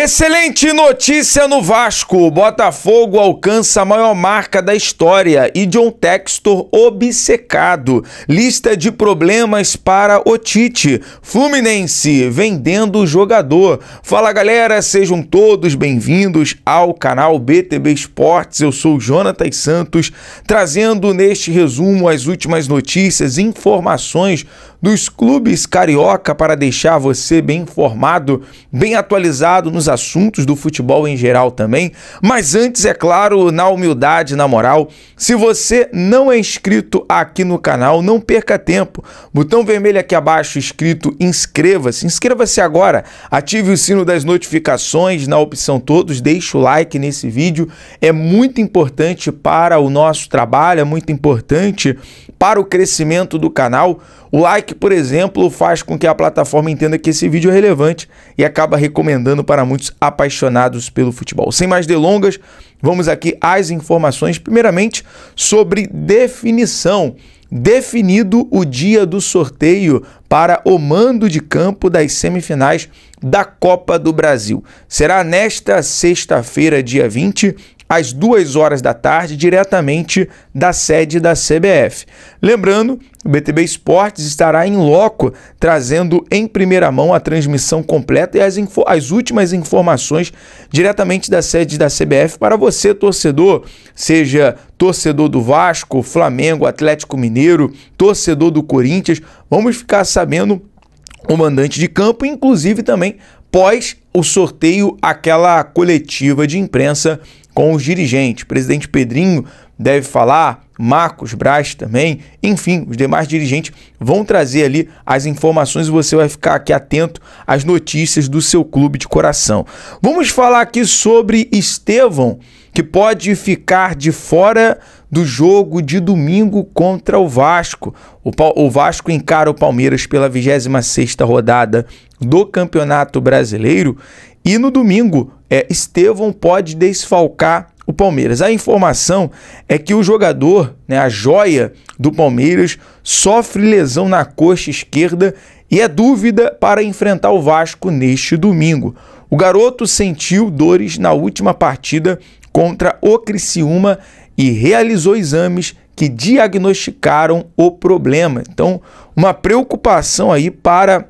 Excelente notícia no Vasco. Botafogo alcança a maior marca da história e John Textor obcecado. Lista de problemas para o Tite. Fluminense vendendo o jogador. Fala galera, sejam todos bem-vindos ao canal BTB Esportes. Eu sou Jonatas Santos, trazendo neste resumo as últimas notícias e informações dos clubes carioca para deixar você bem informado, bem atualizado nos assuntos do futebol em geral também. Mas antes, é claro, na humildade, na moral, se você não é inscrito aqui no canal, não perca tempo. Botão vermelho aqui abaixo escrito inscreva-se. Inscreva-se agora, ative o sino das notificações na opção todos, deixe o like nesse vídeo. É muito importante para o nosso trabalho, é muito importante para o crescimento do canal. O like, por exemplo, faz com que a plataforma entenda que esse vídeo é relevante e acaba recomendando para muitos apaixonados pelo futebol. Sem mais delongas, vamos aqui às informações, primeiramente sobre definição. Definido o dia do sorteio para o mando de campo das semifinais da Copa do Brasil. Será nesta sexta-feira, dia 20, às 2 horas da tarde, diretamente da sede da CBF. Lembrando, o BTB Esportes estará em loco, trazendo em primeira mão a transmissão completa e as, as últimas informações diretamente da sede da CBF para você, torcedor, seja torcedor do Vasco, Flamengo, Atlético Mineiro, torcedor do Corinthians. Vamos ficar sabendo o mandante de campo, inclusive também pós o sorteio, aquela coletiva de imprensa com os dirigentes. O presidente Pedrinho deve falar, Marcos Braz também, enfim, os demais dirigentes vão trazer ali as informações e você vai ficar aqui atento às notícias do seu clube de coração. Vamos falar aqui sobre Estevão, que pode ficar de fora do jogo de domingo contra o Vasco. O, o Vasco encara o Palmeiras pela 26ª rodada do Campeonato Brasileiro e no domingo é, Estevão pode desfalcar o Palmeiras. A informação é que o jogador, né, a joia do Palmeiras, sofre lesão na coxa esquerda e é dúvida para enfrentar o Vasco neste domingo. O garoto sentiu dores na última partida contra o Criciúma e realizou exames que diagnosticaram o problema. Então, uma preocupação aí para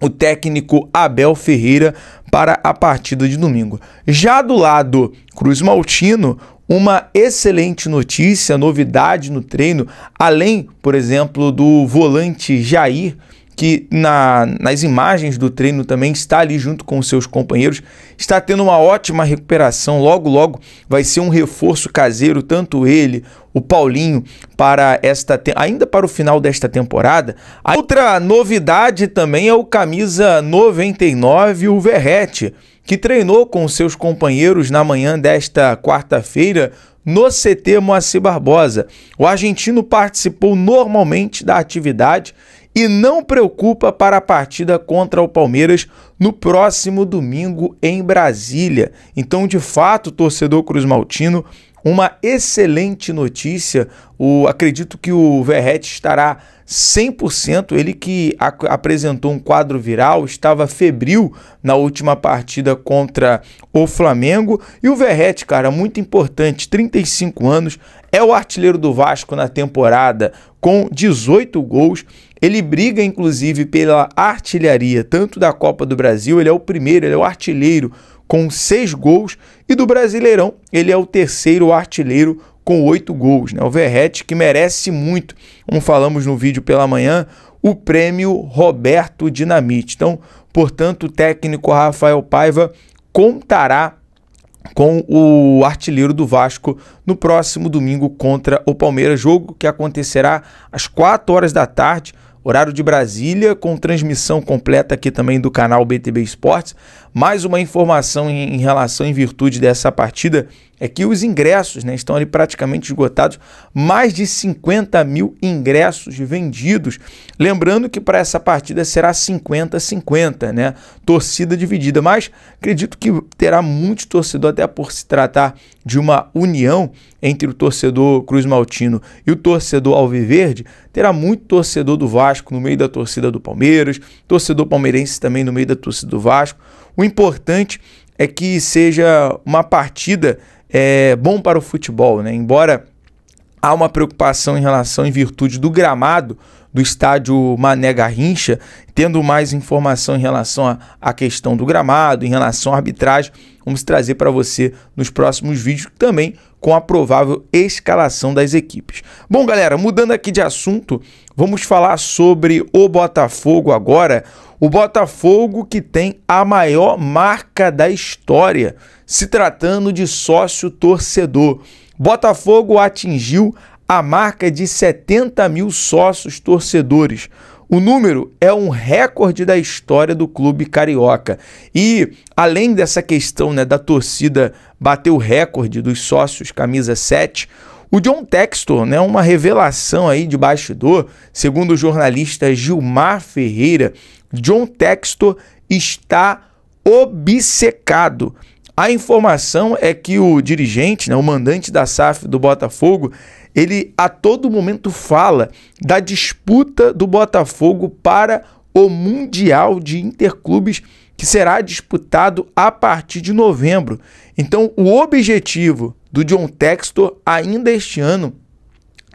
o técnico Abel Ferreira para a partida de domingo. Já do lado Cruz Maltino, uma excelente notícia, novidade no treino, além, por exemplo, do volante Jair que na, nas imagens do treino também está ali junto com os seus companheiros, está tendo uma ótima recuperação. Logo, logo vai ser um reforço caseiro, tanto ele, o Paulinho, para esta ainda para o final desta temporada. A outra novidade também é o camisa 99, o Verrete, que treinou com os seus companheiros na manhã desta quarta-feira no CT Moacir Barbosa. O argentino participou normalmente da atividade e não preocupa para a partida contra o Palmeiras no próximo domingo em Brasília. Então, de fato, torcedor Cruz Maltino, uma excelente notícia. O, acredito que o Verrete estará 100%. Ele que a, apresentou um quadro viral, estava febril na última partida contra o Flamengo. E o Verrete, cara, muito importante, 35 anos, é o artilheiro do Vasco na temporada com 18 gols ele briga, inclusive, pela artilharia, tanto da Copa do Brasil, ele é o primeiro, ele é o artilheiro com seis gols, e do Brasileirão, ele é o terceiro artilheiro com oito gols. Né? O Verrete, que merece muito, como falamos no vídeo pela manhã, o prêmio Roberto Dinamite. Então, portanto, o técnico Rafael Paiva contará com o artilheiro do Vasco no próximo domingo contra o Palmeiras, jogo que acontecerá às 4 horas da tarde horário de Brasília, com transmissão completa aqui também do canal BTB Esportes. Mais uma informação em, em relação em virtude dessa partida é que os ingressos né, estão ali praticamente esgotados, mais de 50 mil ingressos vendidos. Lembrando que para essa partida será 50-50, né? Torcida dividida, mas acredito que terá muito torcedor, até por se tratar de uma união entre o torcedor Cruz Maltino e o torcedor Alviverde, terá muito torcedor do Vasco no meio da torcida do Palmeiras, torcedor palmeirense também no meio da torcida do Vasco. O importante é que seja uma partida é, bom para o futebol, né? Embora há uma preocupação em relação em virtude do gramado do estádio Mané Garrincha, tendo mais informação em relação à questão do gramado, em relação à arbitragem, Vamos trazer para você nos próximos vídeos também com a provável escalação das equipes. Bom, galera, mudando aqui de assunto, vamos falar sobre o Botafogo agora. O Botafogo que tem a maior marca da história, se tratando de sócio torcedor. Botafogo atingiu a marca de 70 mil sócios torcedores. O número é um recorde da história do clube carioca. E além dessa questão né, da torcida bater o recorde dos sócios camisa 7, o John Textor, né, uma revelação aí de bastidor, segundo o jornalista Gilmar Ferreira, John Textor está obcecado. A informação é que o dirigente, né, o mandante da SAF do Botafogo, ele a todo momento fala da disputa do Botafogo para o Mundial de Interclubes que será disputado a partir de novembro. Então, o objetivo do John Textor ainda este ano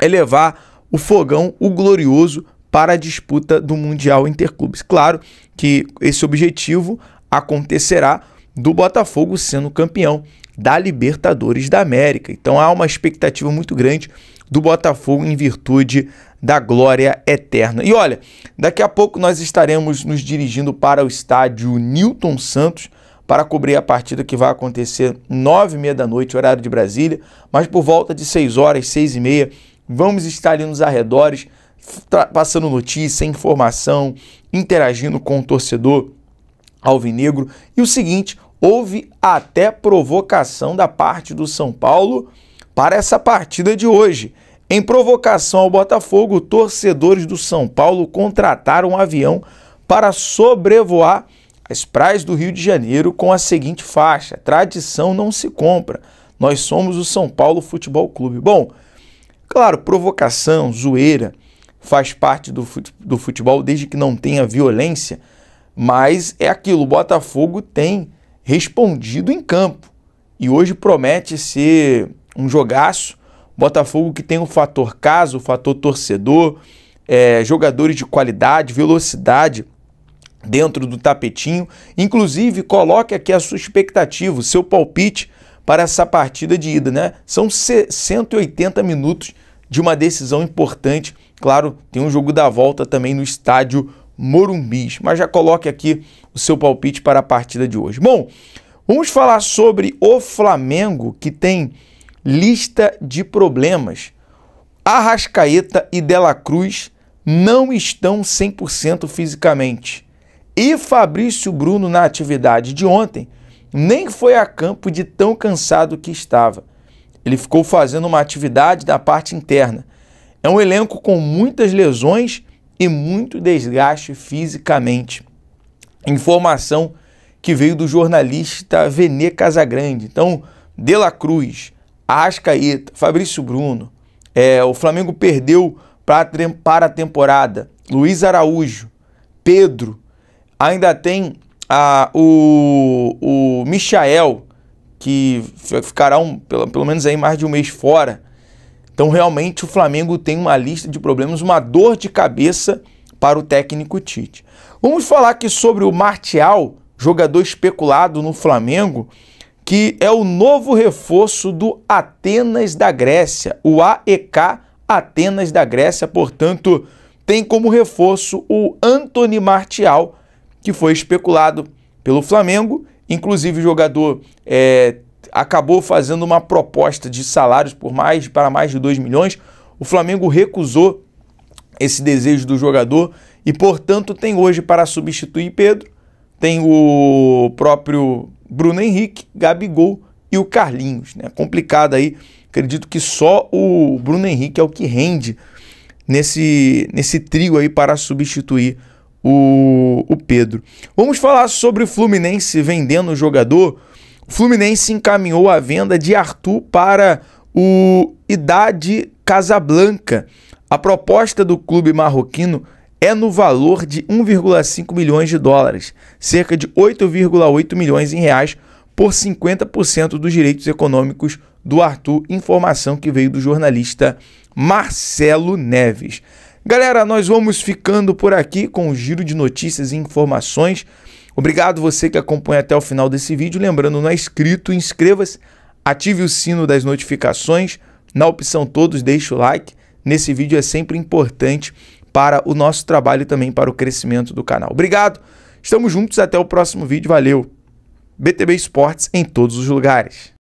é levar o fogão, o glorioso, para a disputa do Mundial Interclubes. Claro que esse objetivo acontecerá do Botafogo sendo campeão da Libertadores da América. Então há uma expectativa muito grande do Botafogo em virtude da glória eterna. E olha, daqui a pouco nós estaremos nos dirigindo para o estádio Newton Santos para cobrir a partida que vai acontecer nove e meia da noite, horário de Brasília, mas por volta de 6 horas, seis e meia, vamos estar ali nos arredores, passando notícia, informação, interagindo com o torcedor alvinegro. E o seguinte, Houve até provocação da parte do São Paulo para essa partida de hoje. Em provocação ao Botafogo, torcedores do São Paulo contrataram um avião para sobrevoar as praias do Rio de Janeiro com a seguinte faixa: tradição não se compra. Nós somos o São Paulo Futebol Clube. Bom, claro, provocação, zoeira faz parte do, futebol desde que não tenha violência, mas é aquilo: o Botafogo tem respondido em campo. E hoje promete ser um jogaço. Botafogo que tem o fator caso, o fator torcedor, é, jogadores de qualidade, velocidade dentro do tapetinho. Inclusive, coloque aqui a sua expectativa, o seu palpite para essa partida de ida, né? São 180 minutos de uma decisão importante. Claro, tem um jogo da volta também no estádio morumbis. Mas já coloque aqui o seu palpite para a partida de hoje. Bom, vamos falar sobre o Flamengo que tem lista de problemas. Arrascaeta e Dela Cruz não estão 100% fisicamente. E Fabrício Bruno, na atividade de ontem, nem foi a campo de tão cansado que estava. Ele ficou fazendo uma atividade da parte interna. É um elenco com muitas lesões e muito desgaste fisicamente. Informação que veio do jornalista Venê Casagrande. Então, De La Cruz, Ascaeta, Fabrício Bruno. É, o Flamengo perdeu para a temporada. Luiz Araújo, Pedro. Ainda tem a, o, o Michael, que ficará um, pelo, pelo menos aí mais de um mês fora. Então, realmente, o Flamengo tem uma lista de problemas, uma dor de cabeça para o técnico Tite. Vamos falar aqui sobre o Martial, jogador especulado no Flamengo, que é o novo reforço do Atenas da Grécia, o AEK Atenas da Grécia, portanto, tem como reforço o Anthony Martial, que foi especulado pelo Flamengo, inclusive jogador é, acabou fazendo uma proposta de salários por mais para mais de 2 milhões. O Flamengo recusou esse desejo do jogador e, portanto, tem hoje para substituir Pedro, tem o próprio Bruno Henrique, Gabigol e o Carlinhos. Né? Complicado aí. Acredito que só o Bruno Henrique é o que rende nesse, nesse trio aí para substituir o, o Pedro. Vamos falar sobre o Fluminense vendendo o jogador. O Fluminense encaminhou a venda de Arthur para o Idade Casablanca. A proposta do clube marroquino é no valor de 1,5 milhões de dólares, cerca de 8,8 milhões em reais, por 50% dos direitos econômicos do Arthur, informação que veio do jornalista Marcelo Neves. Galera, nós vamos ficando por aqui com o giro de notícias e informações. Obrigado você que acompanha até o final desse vídeo. Lembrando, não é inscrito, inscreva-se, ative o sino das notificações. Na opção todos, deixe o like. Nesse vídeo é sempre importante para o nosso trabalho e também para o crescimento do canal. Obrigado, estamos juntos, até o próximo vídeo, valeu! BTB Esportes em todos os lugares.